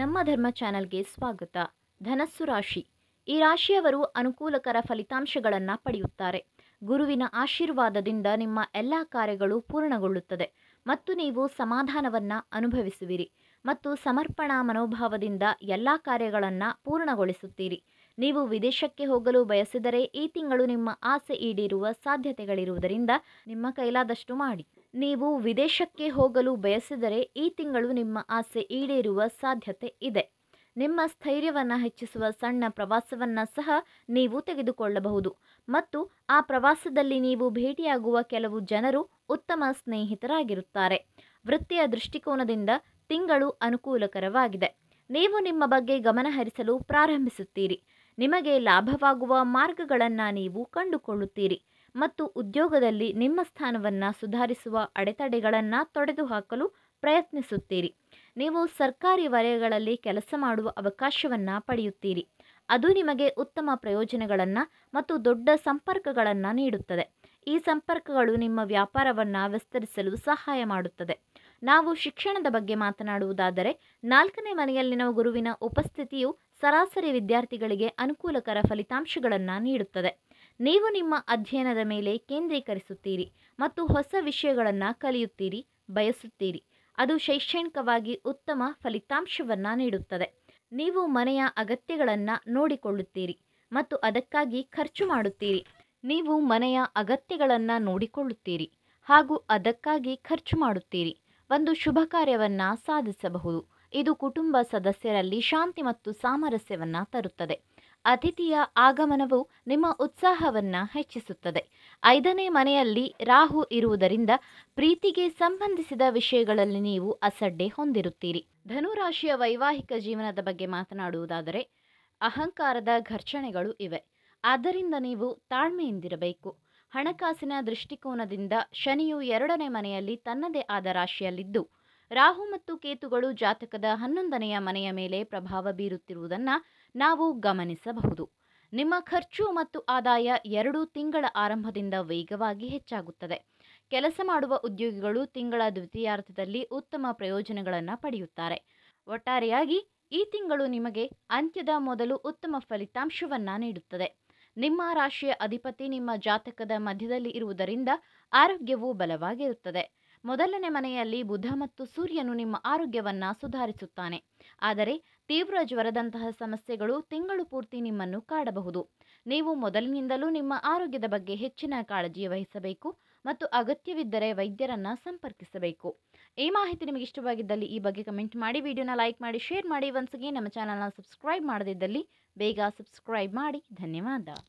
ನಮ್ಮ ಧರ್ಮ ಚಾನೆಲ್ಗೆ ಸ್ವಾಗತ ಧನಸ್ಸು ರಾಶಿ ಈ ರಾಶಿಯವರು ಅನುಕೂಲಕರ ಫಲಿತಾಂಶಗಳನ್ನು ಪಡೆಯುತ್ತಾರೆ ಗುರುವಿನ ಆಶೀರ್ವಾದದಿಂದ ನಿಮ್ಮ ಎಲ್ಲ ಕಾರ್ಯಗಳು ಪೂರ್ಣಗೊಳ್ಳುತ್ತದೆ ಮತ್ತು ನೀವು ಸಮಾಧಾನವನ್ನು ಅನುಭವಿಸುವಿರಿ ಮತ್ತು ಸಮರ್ಪಣಾ ಮನೋಭಾವದಿಂದ ಎಲ್ಲ ಕಾರ್ಯಗಳನ್ನು ಪೂರ್ಣಗೊಳಿಸುತ್ತೀರಿ ನೀವು ವಿದೇಶಕ್ಕೆ ಹೋಗಲು ಬಯಸಿದರೆ ಈ ತಿಂಗಳು ನಿಮ್ಮ ಆಸೆ ಈಡೇರುವ ಸಾಧ್ಯತೆಗಳಿರುವುದರಿಂದ ನಿಮ್ಮ ಕೈಲಾದಷ್ಟು ಮಾಡಿ ನೀವು ವಿದೇಶಕ್ಕೆ ಹೋಗಲು ಬಯಸಿದರೆ ಈ ತಿಂಗಳು ನಿಮ್ಮ ಆಸೆ ಈಡೇರುವ ಸಾಧ್ಯತೆ ಇದೆ ನಿಮ್ಮ ಸ್ಥೈರ್ಯವನ್ನು ಹೆಚ್ಚಿಸುವ ಸಣ್ಣ ಪ್ರವಾಸವನ್ನು ಸಹ ನೀವು ತೆಗೆದುಕೊಳ್ಳಬಹುದು ಮತ್ತು ಆ ಪ್ರವಾಸದಲ್ಲಿ ನೀವು ಭೇಟಿಯಾಗುವ ಕೆಲವು ಜನರು ಉತ್ತಮ ಸ್ನೇಹಿತರಾಗಿರುತ್ತಾರೆ ವೃತ್ತಿಯ ದೃಷ್ಟಿಕೋನದಿಂದ ತಿಂಗಳು ಅನುಕೂಲಕರವಾಗಿದೆ ನೀವು ನಿಮ್ಮ ಬಗ್ಗೆ ಗಮನಹರಿಸಲು ಪ್ರಾರಂಭಿಸುತ್ತೀರಿ ನಿಮಗೆ ಲಾಭವಾಗುವ ಮಾರ್ಗಗಳನ್ನು ನೀವು ಕಂಡುಕೊಳ್ಳುತ್ತೀರಿ ಮತ್ತು ಉದ್ಯೋಗದಲ್ಲಿ ನಿಮ್ಮ ಸ್ಥಾನವನ್ನು ಸುಧಾರಿಸುವ ಅಡೆತಡೆಗಳನ್ನು ತೊಡೆದುಹಾಕಲು ಪ್ರಯತ್ನಿಸುತ್ತೀರಿ ನೀವು ಸರ್ಕಾರಿ ವಲಯಗಳಲ್ಲಿ ಕೆಲಸ ಮಾಡುವ ಅವಕಾಶವನ್ನು ಪಡೆಯುತ್ತೀರಿ ಅದು ನಿಮಗೆ ಉತ್ತಮ ಪ್ರಯೋಜನಗಳನ್ನು ಮತ್ತು ದೊಡ್ಡ ಸಂಪರ್ಕಗಳನ್ನು ನೀಡುತ್ತದೆ ಈ ಸಂಪರ್ಕಗಳು ನಿಮ್ಮ ವ್ಯಾಪಾರವನ್ನು ವಿಸ್ತರಿಸಲು ಸಹಾಯ ಮಾಡುತ್ತದೆ ನಾವು ಶಿಕ್ಷಣದ ಬಗ್ಗೆ ಮಾತನಾಡುವುದಾದರೆ ನಾಲ್ಕನೇ ಮನೆಯಲ್ಲಿನ ಗುರುವಿನ ಉಪಸ್ಥಿತಿಯು ಸರಾಸರಿ ವಿದ್ಯಾರ್ಥಿಗಳಿಗೆ ಅನುಕೂಲಕರ ಫಲಿತಾಂಶಗಳನ್ನು ನೀಡುತ್ತದೆ ನೀವು ನಿಮ್ಮ ಅಧ್ಯಯನದ ಮೇಲೆ ಕೇಂದ್ರೀಕರಿಸುತ್ತೀರಿ ಮತ್ತು ಹೊಸ ವಿಷಯಗಳನ್ನು ಕಲಿಯುತ್ತೀರಿ ಬಯಸುತ್ತೀರಿ ಅದು ಶೈಕ್ಷಣಿಕವಾಗಿ ಉತ್ತಮ ಫಲಿತಾಂಶವನ್ನು ನೀಡುತ್ತದೆ ನೀವು ಮನೆಯ ಅಗತ್ಯಗಳನ್ನು ನೋಡಿಕೊಳ್ಳುತ್ತೀರಿ ಮತ್ತು ಅದಕ್ಕಾಗಿ ಖರ್ಚು ಮಾಡುತ್ತೀರಿ ನೀವು ಮನೆಯ ಅಗತ್ಯಗಳನ್ನು ನೋಡಿಕೊಳ್ಳುತ್ತೀರಿ ಹಾಗೂ ಅದಕ್ಕಾಗಿ ಖರ್ಚು ಮಾಡುತ್ತೀರಿ ಒಂದು ಶುಭ ಕಾರ್ಯವನ್ನು ಸಾಧಿಸಬಹುದು ಇದು ಕುಟುಂಬ ಸದಸ್ಯರಲ್ಲಿ ಶಾಂತಿ ಮತ್ತು ಸಾಮರಸ್ಯವನ್ನು ತರುತ್ತದೆ ಅತಿಥಿಯ ಆಗಮನವು ನಿಮ್ಮ ಉತ್ಸಾಹವನ್ನ ಹೆಚ್ಚಿಸುತ್ತದೆ ಐದನೇ ಮನೆಯಲ್ಲಿ ರಾಹು ಇರುವುದರಿಂದ ಪ್ರೀತಿಗೆ ಸಂಬಂಧಿಸಿದ ವಿಷಯಗಳಲ್ಲಿ ನೀವು ಅಸಡ್ಡೆ ಹೊಂದಿರುತ್ತೀರಿ ಧನುರಾಶಿಯ ವೈವಾಹಿಕ ಜೀವನದ ಬಗ್ಗೆ ಮಾತನಾಡುವುದಾದರೆ ಅಹಂಕಾರದ ಘರ್ಷಣೆಗಳು ಇವೆ ಆದ್ದರಿಂದ ನೀವು ತಾಳ್ಮೆಯಿಂದಿರಬೇಕು ಹಣಕಾಸಿನ ದೃಷ್ಟಿಕೋನದಿಂದ ಶನಿಯು ಎರಡನೇ ಮನೆಯಲ್ಲಿ ತನ್ನದೇ ಆದ ರಾಶಿಯಲ್ಲಿದ್ದು ರಾಹು ಮತ್ತು ಕೇತುಗಳು ಜಾತಕದ ಹನ್ನೊಂದನೆಯ ಮನೆಯ ಮೇಲೆ ಪ್ರಭಾವ ಬೀರುತ್ತಿರುವುದನ್ನು ನಾವು ಗಮನಿಸಬಹುದು ನಿಮ್ಮ ಖರ್ಚು ಮತ್ತು ಆದಾಯ ಎರಡು ತಿಂಗಳ ಆರಂಭದಿಂದ ವೇಗವಾಗಿ ಹೆಚ್ಚಾಗುತ್ತದೆ ಕೆಲಸ ಮಾಡುವ ಉದ್ಯೋಗಿಗಳು ತಿಂಗಳ ದ್ವಿತೀಯಾರ್ಥದಲ್ಲಿ ಉತ್ತಮ ಪ್ರಯೋಜನಗಳನ್ನು ಪಡೆಯುತ್ತಾರೆ ಒಟ್ಟಾರೆಯಾಗಿ ಈ ತಿಂಗಳು ನಿಮಗೆ ಅಂತ್ಯದ ಮೊದಲು ಉತ್ತಮ ಫಲಿತಾಂಶವನ್ನು ನೀಡುತ್ತದೆ ನಿಮ್ಮ ರಾಶಿಯ ಅಧಿಪತಿ ನಿಮ್ಮ ಜಾತಕದ ಮಧ್ಯದಲ್ಲಿ ಇರುವುದರಿಂದ ಆರೋಗ್ಯವು ಬಲವಾಗಿರುತ್ತದೆ ಮೊದಲನೇ ಮನೆಯಲ್ಲಿ ಬುಧ ಮತ್ತು ಸೂರ್ಯನು ನಿಮ್ಮ ಆರೋಗ್ಯವನ್ನು ಸುಧಾರಿಸುತ್ತಾನೆ ಆದರೆ ತೀವ್ರ ಜ್ವರದಂತಹ ಸಮಸ್ಯೆಗಳು ತಿಂಗಳು ಪೂರ್ತಿ ನಿಮ್ಮನ್ನು ಕಾಡಬಹುದು ನೀವು ಮೊದಲಿನಿಂದಲೂ ನಿಮ್ಮ ಆರೋಗ್ಯದ ಬಗ್ಗೆ ಹೆಚ್ಚಿನ ಕಾಳಜಿ ವಹಿಸಬೇಕು ಮತ್ತು ಅಗತ್ಯವಿದ್ದರೆ ವೈದ್ಯರನ್ನು ಸಂಪರ್ಕಿಸಬೇಕು ಈ ಮಾಹಿತಿ ನಿಮಗೆ ಇಷ್ಟವಾಗಿದ್ದಲ್ಲಿ ಈ ಬಗ್ಗೆ ಕಮೆಂಟ್ ಮಾಡಿ ವಿಡಿಯೋನ ಲೈಕ್ ಮಾಡಿ ಶೇರ್ ಮಾಡಿ ಒನ್ಸ್ಗೆ ನಮ್ಮ ಚಾನಲ್ನ ಸಬ್ಸ್ಕ್ರೈಬ್ ಮಾಡದಿದ್ದಲ್ಲಿ ಬೇಗ ಸಬ್ಸ್ಕ್ರೈಬ್ ಮಾಡಿ ಧನ್ಯವಾದ